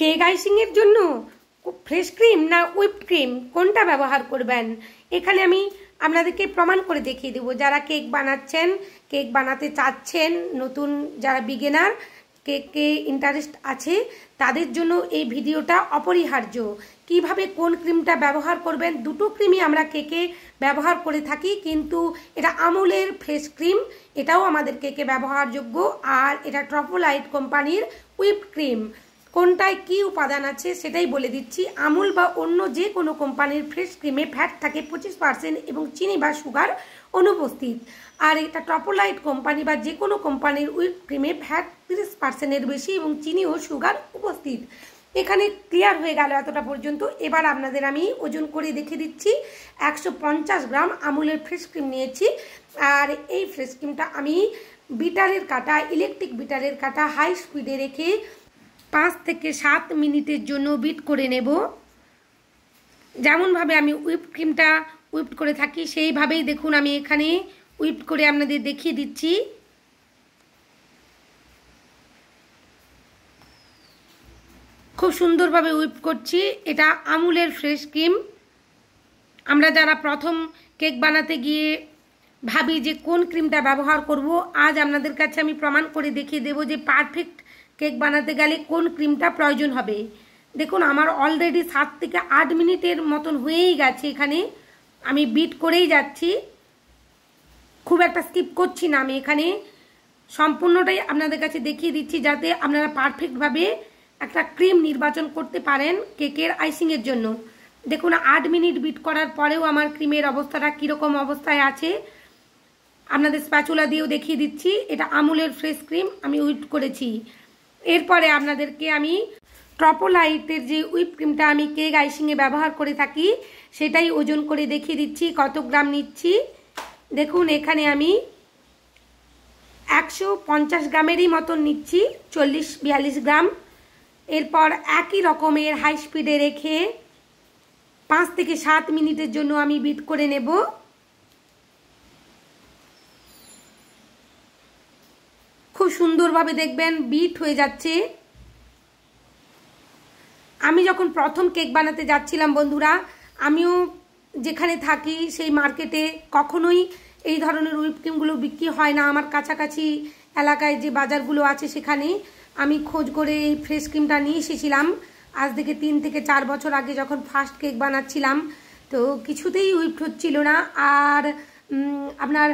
cake আইসিংয়ের জন্য fresh cream না হুইপ ক্রিম কোনটা ব্যবহার করবেন এখানে আমি আপনাদেরকে প্রমাণ করে দেখিয়ে দেবো যারা কেক বানাচ্ছেন কেক বানাতে চাচ্ছেন নতুন যারা বিগেনার কেকে ইন্টারেস্ট আছে তাদের জন্য এই ভিডিওটা অপরিহার্য কিভাবে কোন ক্রিমটা ব্যবহার করবেন দুটো ক্রিমই আমরা কেকে ব্যবহার করে থাকি কিন্তু এটা আমুলের ফ্রেশ ক্রিম এটাও আমাদের কেকে ব্যবহারযোগ্য আর এটা ট্রফোলাইট কোম্পানির হুইপ ক্রিম কোনটায় কি উপাদান আছে সেটাই বলে দিচ্ছি আমুল বা অন্য যে কোনো কোম্পানির ফ্রেশ ক্রিমে ফ্যাট থাকে পঁচিশ পার্সেন্ট এবং চিনি বা সুগার অনুপস্থিত আর এটা টপোলাইট কোম্পানি বা যে কোনো কোম্পানির উইপ ক্রিমে ফ্যাট তিরিশ পার্সেন্টের বেশি এবং চিনি ও সুগার উপস্থিত এখানে ক্লিয়ার হয়ে গেল এতটা পর্যন্ত এবার আপনাদের আমি ওজন করে দেখে দিচ্ছি একশো গ্রাম আমুলের ফ্রেশ ক্রিম নিয়েছি আর এই ফ্রেশ ক্রিমটা আমি বিটারের কাটা ইলেকট্রিক বিটারের কাটা হাই স্পিডে রেখে পাঁচ থেকে সাত মিনিটের জন্য বিট করে নেব যেমনভাবে আমি হুইপড ক্রিমটা উইপ্ট করে থাকি সেইভাবেই দেখুন আমি এখানে উইপ্ট করে আপনাদের দেখিয়ে দিচ্ছি খুব সুন্দরভাবে উইপ করছি এটা আমুলের ফ্রেশ ক্রিম আমরা যারা প্রথম কেক বানাতে গিয়ে ভাবি যে কোন ক্রিমটা ব্যবহার করব আজ আপনাদের কাছে আমি প্রমাণ করে দেখিয়ে দেব যে পারফেক্ট কেক বানাতে গেলে কোন ক্রিমটা প্রয়োজন হবে দেখুন আমার অলরেডি সাত থেকে আট মিনিটের মতন হয়েই গেছে এখানে আমি বিট করেই যাচ্ছি খুব একটা স্কিপ করছি না আমি এখানে সম্পূর্ণটাই আপনাদের কাছে দেখিয়ে দিচ্ছি যাতে আপনারা পারফেক্টভাবে একটা ক্রিম নির্বাচন করতে পারেন কেকের আইসিংয়ের জন্য দেখুন আট মিনিট বিট করার পরেও আমার ক্রিমের অবস্থাটা কীরকম অবস্থায় আছে আপনাদের স্প্যাচুলা দিয়েও দেখিয়ে দিচ্ছি এটা আমুলের ফ্রেশ ক্রিম আমি উইট করেছি এরপরে আপনাদেরকে আমি ট্রপোলাইটের যে হুইপ ক্রিমটা আমি কেক আইসিংয়ে ব্যবহার করে থাকি সেটাই ওজন করে দেখিয়ে দিচ্ছি কত গ্রাম নিচ্ছি দেখুন এখানে আমি একশো পঞ্চাশ গ্রামেরই মতন নিচ্ছি চল্লিশ বিয়াল্লিশ গ্রাম এরপর একই রকমের হাই স্পিডে রেখে পাঁচ থেকে সাত মিনিটের জন্য আমি বিট করে নেব খুব সুন্দরভাবে দেখবেন বিট হয়ে যাচ্ছে আমি যখন প্রথম কেক বানাতে যাচ্ছিলাম বন্ধুরা আমিও যেখানে থাকি সেই মার্কেটে কখনোই এই ধরনের হুইপক্রিমগুলো বিক্রি হয় না আমার কাছাকাছি এলাকায় যে বাজারগুলো আছে সেখানে আমি খোঁজ করে এই ফ্রেশ ক্রিমটা নিয়ে এসেছিলাম আজ থেকে তিন থেকে চার বছর আগে যখন ফার্স্ট কেক বানাচ্ছিলাম তো কিছুতেই হুইপ হচ্ছিল না আর আপনার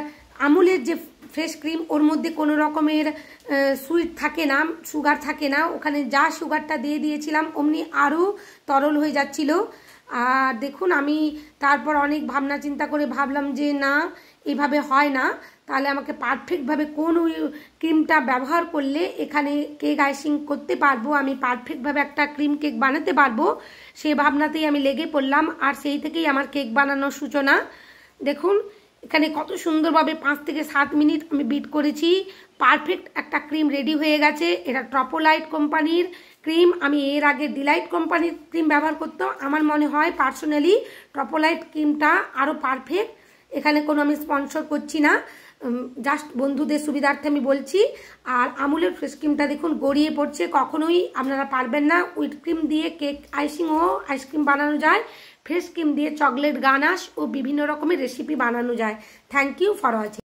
আমুলের যে ফ্রেশ ক্রিম ওর মধ্যে কোনো রকমের সুইট থাকে না সুগার থাকে না ওখানে যা সুগারটা দিয়ে দিয়েছিলাম অমনি আরও তরল হয়ে যাচ্ছিল আর দেখুন আমি তারপর অনেক ভাবনা চিন্তা করে ভাবলাম যে না এভাবে হয় না তাহলে আমাকে পারফেক্টভাবে কোন ক্রিমটা ব্যবহার করলে এখানে কেক আইসিং করতে পারবো আমি পারফেক্টভাবে একটা ক্রিম কেক বানাতে পারবো সেই ভাবনাতেই আমি লেগে পড়লাম আর সেই থেকেই আমার কেক বানানোর সূচনা দেখুন এখানে কত সুন্দরভাবে পাঁচ থেকে সাত মিনিট আমি বিট করেছি পারফেক্ট একটা ক্রিম রেডি হয়ে গেছে এটা ট্রপোলাইট কোম্পানির ক্রিম আমি এর আগে ডিলাইট কোম্পানির ক্রিম ব্যবহার করতাম আমার মনে হয় পার্সোনালি ট্রপোলাইট ক্রিমটা আরও পারফেক্ট এখানে কোনো আমি স্পন্সর করছি না জাস্ট বন্ধুদের সুবিধার্থে আমি বলছি আর আমুলের ফেস ক্রিমটা দেখুন গড়িয়ে পড়ছে কখনোই আপনারা পারবেন না হুইট ক্রিম দিয়ে কেক ও আইসক্রিম বানানো যায় ফেস ক্রিম দিয়ে চকলেট গানাস ও বিভিন্ন রকমের রেসিপি বানানো যায় থ্যাংক ইউ ফর ওয়াচিং